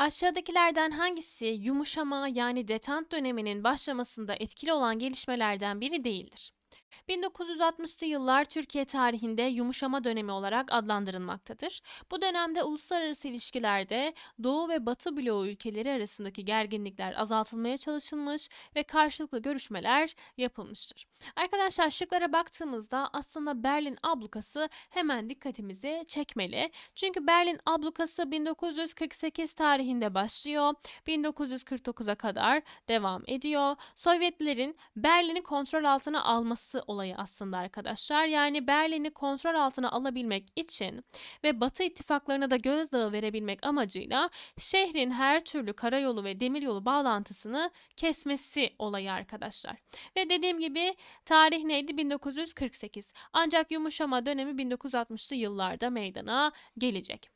Aşağıdakilerden hangisi yumuşama yani detant döneminin başlamasında etkili olan gelişmelerden biri değildir? 1960'lı yıllar Türkiye tarihinde yumuşama dönemi olarak adlandırılmaktadır. Bu dönemde uluslararası ilişkilerde Doğu ve Batı bloğu ülkeleri arasındaki gerginlikler azaltılmaya çalışılmış ve karşılıklı görüşmeler yapılmıştır. Arkadaşlar şıklara baktığımızda aslında Berlin ablukası hemen dikkatimizi çekmeli. Çünkü Berlin ablukası 1948 tarihinde başlıyor. 1949'a kadar devam ediyor. Sovyetlerin Berlin'i kontrol altına alması Batı olayı aslında arkadaşlar. Yani Berlin'i kontrol altına alabilmek için ve Batı ittifaklarına da gözdağı verebilmek amacıyla şehrin her türlü karayolu ve demiryolu bağlantısını kesmesi olayı arkadaşlar. Ve dediğim gibi tarih neydi? 1948. Ancak yumuşama dönemi 1960'lı yıllarda meydana gelecek.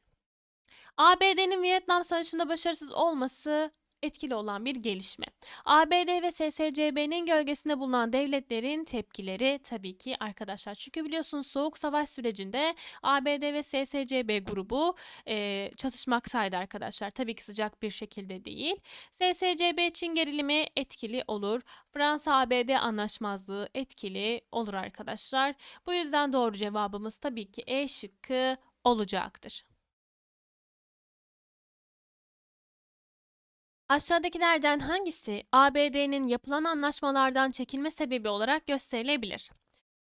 ABD'nin Vietnam Savaşı'nda başarısız olması etkili olan bir gelişme. ABD ve SSCB'nin gölgesinde bulunan devletlerin tepkileri tabii ki arkadaşlar. Çünkü biliyorsunuz Soğuk Savaş sürecinde ABD ve SSCB grubu e, çatışmaktaydı arkadaşlar. Tabii ki sıcak bir şekilde değil. SSCB için gerilimi etkili olur. Fransa-ABD anlaşmazlığı etkili olur arkadaşlar. Bu yüzden doğru cevabımız tabii ki E şıkkı olacaktır. Aşağıdakilerden hangisi ABD'nin yapılan anlaşmalardan çekilme sebebi olarak gösterilebilir?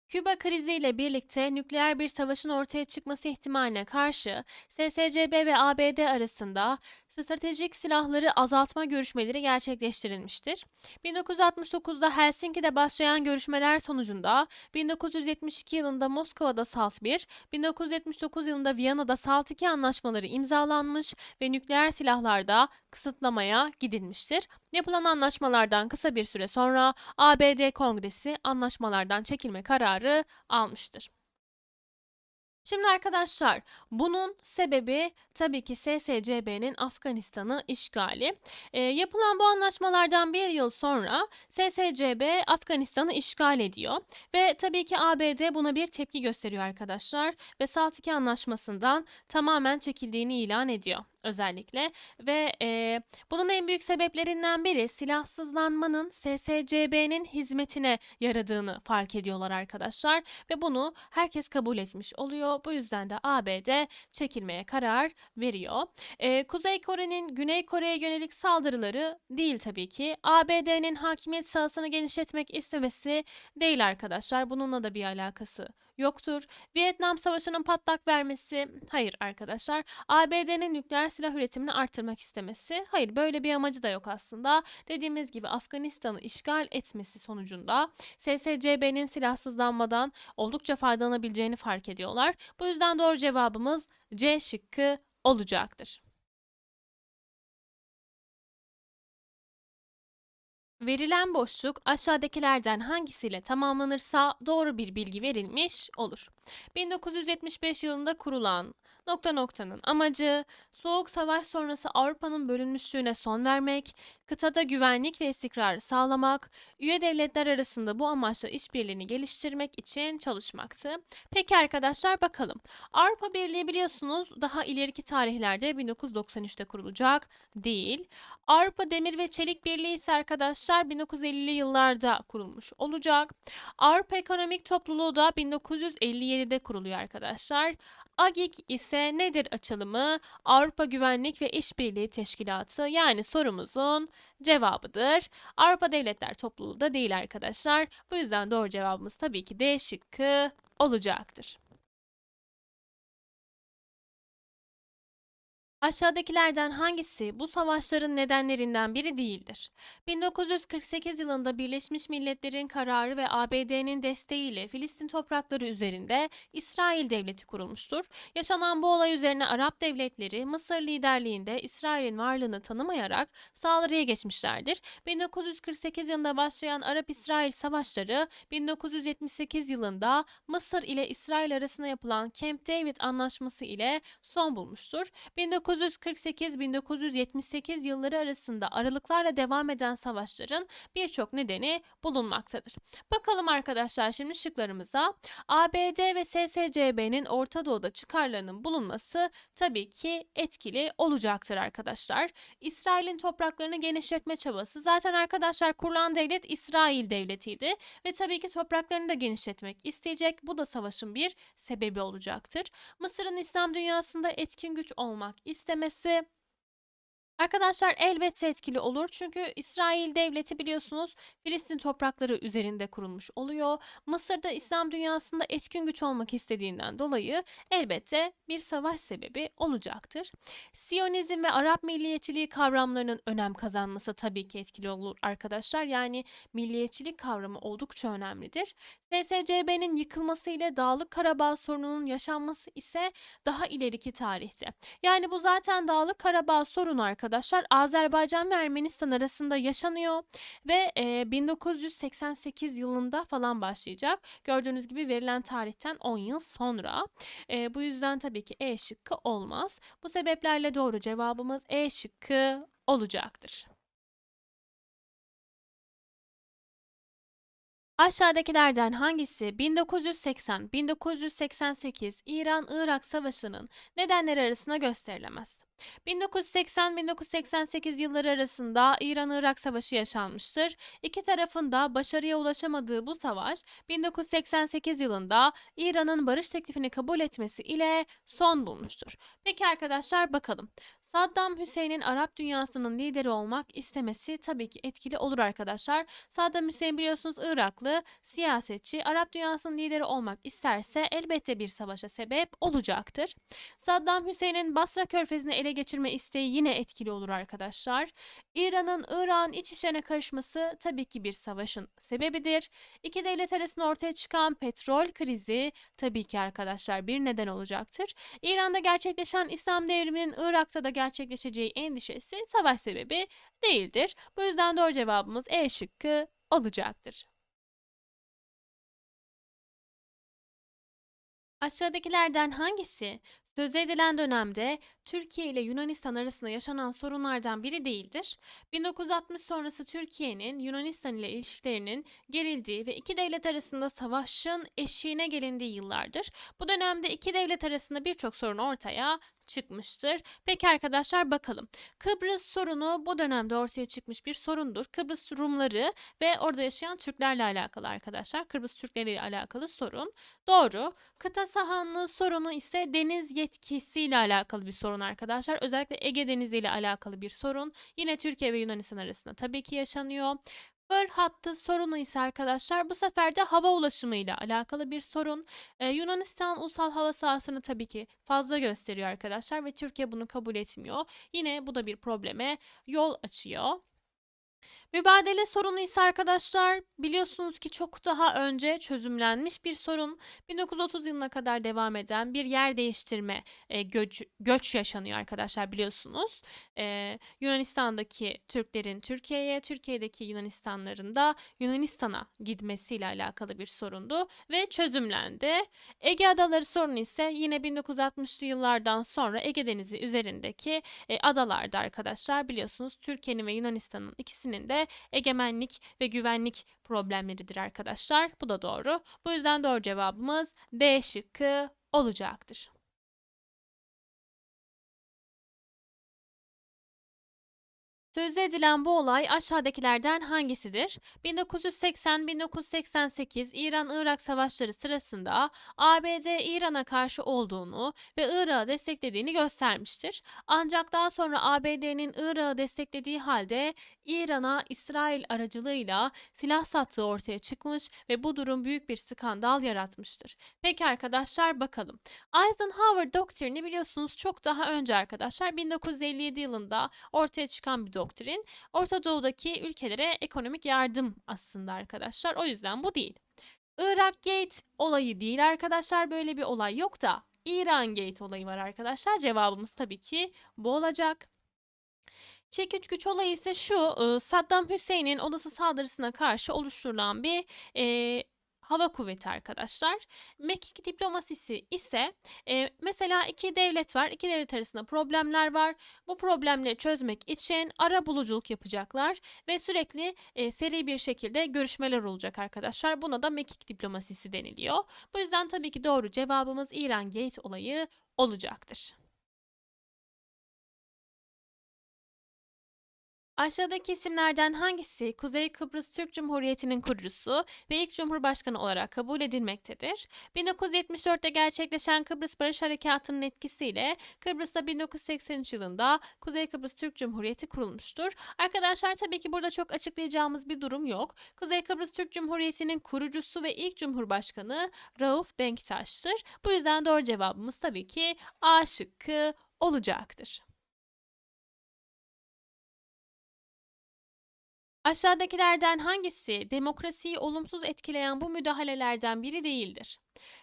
Küba kriziyle birlikte nükleer bir savaşın ortaya çıkması ihtimaline karşı SSCB ve ABD arasında stratejik silahları azaltma görüşmeleri gerçekleştirilmiştir. 1969'da Helsinki'de başlayan görüşmeler sonucunda 1972 yılında Moskova'da SALT 1, 1979 yılında Viyana'da SALT 2 anlaşmaları imzalanmış ve nükleer silahlarda kısıtlamaya gidilmiştir. Yapılan anlaşmalardan kısa bir süre sonra ABD Kongresi anlaşmalardan çekilme kararı almıştır. Şimdi arkadaşlar bunun sebebi tabii ki SSCB'nin Afganistan'ı işgali. E, yapılan bu anlaşmalardan bir yıl sonra SSCB Afganistan'ı işgal ediyor ve tabii ki ABD buna bir tepki gösteriyor arkadaşlar ve Salt 2 anlaşmasından tamamen çekildiğini ilan ediyor özellikle ve e, bunun en büyük sebeplerinden biri silahsızlanmanın SSCB'nin hizmetine yaradığını fark ediyorlar arkadaşlar ve bunu herkes kabul etmiş oluyor. Bu yüzden de ABD çekilmeye karar veriyor. E, Kuzey Kore'nin Güney Kore'ye yönelik saldırıları değil tabii ki. ABD'nin hakimiyet sahasını genişletmek istemesi değil arkadaşlar. Bununla da bir alakası yoktur. Vietnam Savaşı'nın patlak vermesi, hayır arkadaşlar. ABD'nin nükleer silah üretimini artırmak istemesi, hayır böyle bir amacı da yok aslında. Dediğimiz gibi Afganistan'ı işgal etmesi sonucunda SSCB'nin silahsızlanmadan oldukça faydalanabileceğini fark ediyorlar. Bu yüzden doğru cevabımız C şıkkı olacaktır. Verilen boşluk aşağıdakilerden hangisiyle tamamlanırsa doğru bir bilgi verilmiş olur. 1975 yılında kurulan Nokta noktanın amacı soğuk savaş sonrası Avrupa'nın bölünmüşlüğüne son vermek, kıtada güvenlik ve istikrar sağlamak, üye devletler arasında bu amaçla işbirliğini geliştirmek için çalışmaktı. Peki arkadaşlar bakalım. Avrupa Birliği biliyorsunuz daha ileriki tarihlerde 1993'te kurulacak değil. Avrupa Demir ve Çelik Birliği ise arkadaşlar 1950'li yıllarda kurulmuş olacak. Avrupa Ekonomik Topluluğu da 1957'de kuruluyor arkadaşlar. AGİK ise nedir açılımı? Avrupa Güvenlik ve İşbirliği Teşkilatı yani sorumuzun cevabıdır. Avrupa Devletler Topluluğu da değil arkadaşlar. Bu yüzden doğru cevabımız tabii ki D şıkkı olacaktır. Aşağıdakilerden hangisi bu savaşların nedenlerinden biri değildir? 1948 yılında Birleşmiş Milletler'in kararı ve ABD'nin desteğiyle Filistin toprakları üzerinde İsrail devleti kurulmuştur. Yaşanan bu olay üzerine Arap devletleri Mısır liderliğinde İsrail'in varlığını tanımayarak saldırıya geçmişlerdir. 1948 yılında başlayan Arap-İsrail savaşları 1978 yılında Mısır ile İsrail arasında yapılan Camp David anlaşması ile son bulmuştur. 19 1948-1978 yılları arasında aralıklarla devam eden savaşların birçok nedeni bulunmaktadır. Bakalım arkadaşlar şimdi şıklarımıza. ABD ve SSCB'nin Orta Doğu'da çıkarlarının bulunması tabii ki etkili olacaktır arkadaşlar. İsrail'in topraklarını genişletme çabası zaten arkadaşlar kurulan devlet İsrail devletiydi ve tabii ki topraklarını da genişletmek isteyecek. Bu da savaşın bir sebebi olacaktır. Mısır'ın İslam dünyasında etkin güç olmak istedik Semester Arkadaşlar elbette etkili olur çünkü İsrail devleti biliyorsunuz Filistin toprakları üzerinde kurulmuş oluyor. Mısır'da İslam dünyasında etkin güç olmak istediğinden dolayı elbette bir savaş sebebi olacaktır. Siyonizm ve Arap milliyetçiliği kavramlarının önem kazanması tabii ki etkili olur arkadaşlar. Yani milliyetçilik kavramı oldukça önemlidir. SSCB'nin yıkılması ile Dağlık Karabağ sorununun yaşanması ise daha ileriki tarihte. Yani bu zaten Dağlık Karabağ sorunu arkadaşlar arkadaşlar Azerbaycan ve Ermenistan arasında yaşanıyor ve e, 1988 yılında falan başlayacak. Gördüğünüz gibi verilen tarihten 10 yıl sonra. E, bu yüzden tabii ki E şıkkı olmaz. Bu sebeplerle doğru cevabımız E şıkkı olacaktır. Aşağıdakilerden hangisi 1980-1988 İran-Irak Savaşı'nın nedenleri arasında gösterilemez? 1980-1988 yılları arasında İran-Irak Savaşı yaşanmıştır. İki tarafın da başarıya ulaşamadığı bu savaş 1988 yılında İran'ın barış teklifini kabul etmesi ile son bulmuştur. Peki arkadaşlar bakalım. Saddam Hüseyin'in Arap dünyasının lideri olmak istemesi tabii ki etkili olur arkadaşlar. Saddam Hüseyin biliyorsunuz Iraklı siyasetçi Arap dünyasının lideri olmak isterse elbette bir savaşa sebep olacaktır. Saddam Hüseyin'in Basra körfezini ele geçirme isteği yine etkili olur arkadaşlar. İran'ın Irak'ın iç işlerine karışması tabii ki bir savaşın sebebidir. İki devlet arasında ortaya çıkan petrol krizi tabii ki arkadaşlar bir neden olacaktır. İran'da gerçekleşen İslam devriminin Irak'ta da gerçekleşmesi gerçekleşeceği endişesi savaş sebebi değildir. Bu yüzden doğru cevabımız E şıkkı olacaktır. Aşağıdakilerden hangisi söz edilen dönemde Türkiye ile Yunanistan arasında yaşanan sorunlardan biri değildir? 1960 sonrası Türkiye'nin Yunanistan ile ilişkilerinin gerildiği ve iki devlet arasında savaşın eşiğine gelindiği yıllardır. Bu dönemde iki devlet arasında birçok sorun ortaya çıkmıştır. Peki arkadaşlar bakalım. Kıbrıs sorunu bu dönemde ortaya çıkmış bir sorundur. Kıbrıs Rumları ve orada yaşayan Türklerle alakalı arkadaşlar. Kıbrıs Türkleri ile alakalı sorun. Doğru. Kıta sahanlığı sorunu ise deniz yetkisiyle alakalı bir sorun arkadaşlar. Özellikle Ege Denizi ile alakalı bir sorun. Yine Türkiye ve Yunanistan arasında tabii ki yaşanıyor. Ağır hattı sorunu ise arkadaşlar bu sefer de hava ulaşımıyla alakalı bir sorun. Ee, Yunanistan ulusal hava sahasını tabii ki fazla gösteriyor arkadaşlar ve Türkiye bunu kabul etmiyor. Yine bu da bir probleme yol açıyor. Mübadele sorunu ise arkadaşlar biliyorsunuz ki çok daha önce çözümlenmiş bir sorun. 1930 yılına kadar devam eden bir yer değiştirme e, göç, göç yaşanıyor arkadaşlar biliyorsunuz. E, Yunanistan'daki Türklerin Türkiye'ye, Türkiye'deki Yunanistanların da Yunanistan'a gitmesiyle alakalı bir sorundu ve çözümlendi. Ege Adaları sorunu ise yine 1960'lı yıllardan sonra Ege Denizi üzerindeki e, adalarda arkadaşlar biliyorsunuz Türkiye'nin ve Yunanistan'ın ikisinin de egemenlik ve güvenlik problemleridir arkadaşlar. Bu da doğru. Bu yüzden doğru cevabımız D şıkkı olacaktır. Sözde edilen bu olay aşağıdakilerden hangisidir? 1980-1988 İran-Irak savaşları sırasında ABD İran'a karşı olduğunu ve Irak'ı desteklediğini göstermiştir. Ancak daha sonra ABD'nin Irak'ı desteklediği halde İran'a İsrail aracılığıyla silah sattığı ortaya çıkmış ve bu durum büyük bir skandal yaratmıştır. Peki arkadaşlar bakalım. Eisenhower doktrini biliyorsunuz çok daha önce arkadaşlar 1957 yılında ortaya çıkan bir doktrin doktrin Orta Doğu'daki ülkelere ekonomik yardım aslında arkadaşlar. O yüzden bu değil. Irak Gate olayı değil arkadaşlar. Böyle bir olay yok da İran Gate olayı var arkadaşlar. Cevabımız tabii ki bu olacak. Çekiç güç olayı ise şu ıı, Saddam Hüseyin'in olası saldırısına karşı oluşturulan bir e, hava kuvveti arkadaşlar. Mekik diplomasisi ise e, mesela iki devlet var. İki devlet arasında problemler var. Bu problemleri çözmek için ara buluculuk yapacaklar ve sürekli e, seri bir şekilde görüşmeler olacak arkadaşlar. Buna da mekik diplomasisi deniliyor. Bu yüzden tabii ki doğru cevabımız İran Gate olayı olacaktır. Aşağıdaki isimlerden hangisi Kuzey Kıbrıs Türk Cumhuriyeti'nin kurucusu ve ilk cumhurbaşkanı olarak kabul edilmektedir? 1974'te gerçekleşen Kıbrıs Barış Harekatı'nın etkisiyle Kıbrıs'ta 1983 yılında Kuzey Kıbrıs Türk Cumhuriyeti kurulmuştur. Arkadaşlar tabii ki burada çok açıklayacağımız bir durum yok. Kuzey Kıbrıs Türk Cumhuriyeti'nin kurucusu ve ilk cumhurbaşkanı Rauf Denktaş'tır. Bu yüzden doğru cevabımız tabii ki A şıkkı olacaktır. Aşağıdakilerden hangisi demokrasiyi olumsuz etkileyen bu müdahalelerden biri değildir?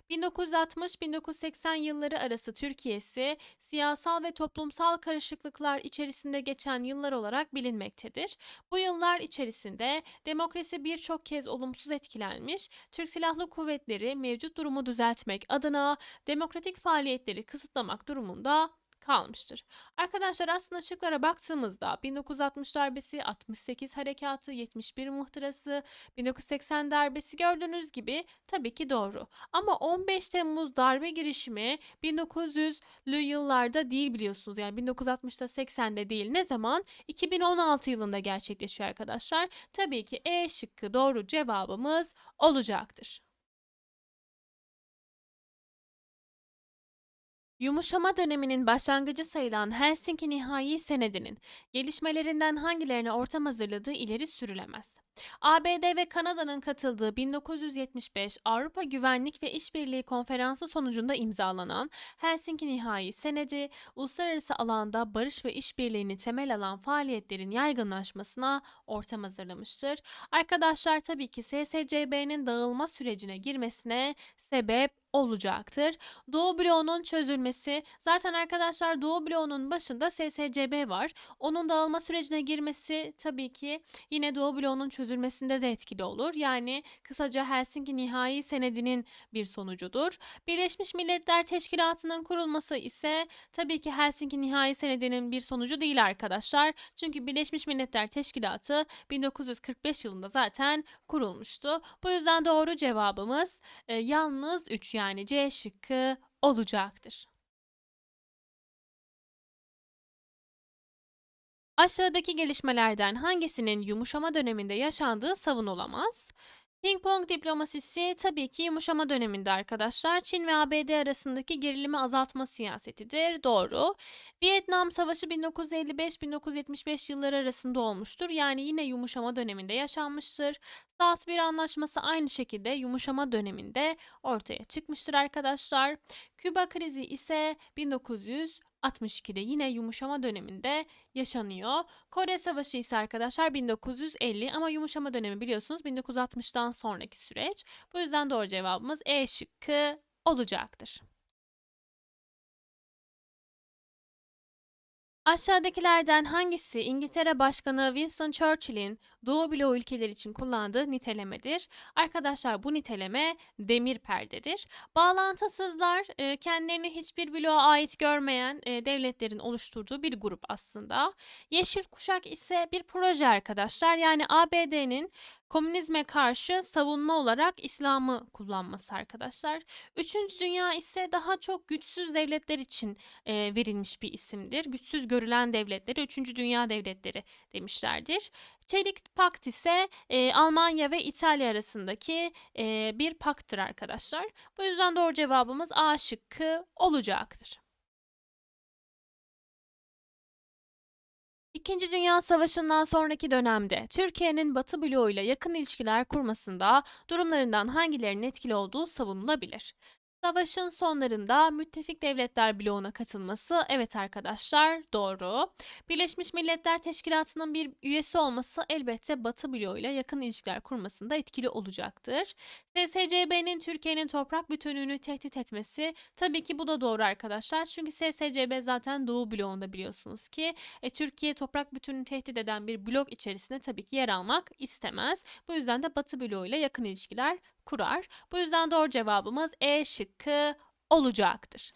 1960-1980 yılları arası Türkiye'si siyasal ve toplumsal karışıklıklar içerisinde geçen yıllar olarak bilinmektedir. Bu yıllar içerisinde demokrasi birçok kez olumsuz etkilenmiş, Türk Silahlı Kuvvetleri mevcut durumu düzeltmek adına demokratik faaliyetleri kısıtlamak durumunda kalmıştır. Arkadaşlar aslında şıklara baktığımızda 1960 darbesi, 68 harekatı, 71 muhtırası, 1980 darbesi gördüğünüz gibi tabii ki doğru. Ama 15 Temmuz darbe girişimi 1900'lü yıllarda değil biliyorsunuz. Yani 1960'da 80'de değil. Ne zaman? 2016 yılında gerçekleşiyor arkadaşlar. Tabii ki E şıkkı doğru cevabımız olacaktır. Yumuşama döneminin başlangıcı sayılan Helsinki Nihai Senedi'nin gelişmelerinden hangilerine ortam hazırladığı ileri sürülemez. ABD ve Kanada'nın katıldığı 1975 Avrupa Güvenlik ve İşbirliği Konferansı sonucunda imzalanan Helsinki Nihai Senedi, uluslararası alanda barış ve işbirliğini temel alan faaliyetlerin yaygınlaşmasına ortam hazırlamıştır. Arkadaşlar tabii ki SSCB'nin dağılma sürecine girmesine sebep olacaktır. Doğu bloğunun çözülmesi zaten arkadaşlar Doğu bloğunun başında SSCB var. Onun dağılma sürecine girmesi tabii ki yine Doğu bloğunun çözülmesinde de etkili olur. Yani kısaca Helsinki nihai senedinin bir sonucudur. Birleşmiş Milletler Teşkilatı'nın kurulması ise tabii ki Helsinki nihai senedinin bir sonucu değil arkadaşlar. Çünkü Birleşmiş Milletler Teşkilatı 1945 yılında zaten kurulmuştu. Bu yüzden doğru cevabımız e, yalnız 3 yani yani C şıkkı olacaktır. Aşağıdaki gelişmelerden hangisinin yumuşama döneminde yaşandığı savunulamaz? Ping pong diplomasisi tabii ki yumuşama döneminde arkadaşlar Çin ve ABD arasındaki gerilimi azaltma siyasetidir. Doğru. Vietnam Savaşı 1955-1975 yılları arasında olmuştur. Yani yine yumuşama döneminde yaşanmıştır. Salt bir anlaşması aynı şekilde yumuşama döneminde ortaya çıkmıştır arkadaşlar. Küba krizi ise 1900 62'de yine yumuşama döneminde yaşanıyor. Kore Savaşı ise arkadaşlar 1950 ama yumuşama dönemi biliyorsunuz 1960'dan sonraki süreç. Bu yüzden doğru cevabımız E şıkkı olacaktır. Aşağıdakilerden hangisi İngiltere Başkanı Winston Churchill'in Doğu bloğu ülkeler için kullandığı nitelemedir. Arkadaşlar bu niteleme demir perdedir. Bağlantısızlar e, kendilerini hiçbir bloğa ait görmeyen e, devletlerin oluşturduğu bir grup aslında. Yeşil kuşak ise bir proje arkadaşlar. Yani ABD'nin komünizme karşı savunma olarak İslam'ı kullanması arkadaşlar. Üçüncü Dünya ise daha çok güçsüz devletler için e, verilmiş bir isimdir. Güçsüz görülen devletleri Üçüncü Dünya devletleri demişlerdir. Çelik Pakt ise e, Almanya ve İtalya arasındaki e, bir pakttır arkadaşlar. Bu yüzden doğru cevabımız A şıkkı olacaktır. İkinci Dünya Savaşı'ndan sonraki dönemde Türkiye'nin Batı bloğuyla yakın ilişkiler kurmasında durumlarından hangilerinin etkili olduğu savunulabilir? Savaşın sonlarında müttefik devletler bloğuna katılması evet arkadaşlar doğru. Birleşmiş Milletler Teşkilatı'nın bir üyesi olması elbette Batı bloğuyla yakın ilişkiler kurmasında etkili olacaktır. SSCB'nin Türkiye'nin toprak bütünlüğünü tehdit etmesi tabii ki bu da doğru arkadaşlar. Çünkü SSCB zaten Doğu bloğunda biliyorsunuz ki e, Türkiye toprak bütünlüğünü tehdit eden bir blok içerisinde tabii ki yer almak istemez. Bu yüzden de Batı bloğuyla yakın ilişkiler kurar. Bu yüzden doğru cevabımız E şıkkı olacaktır.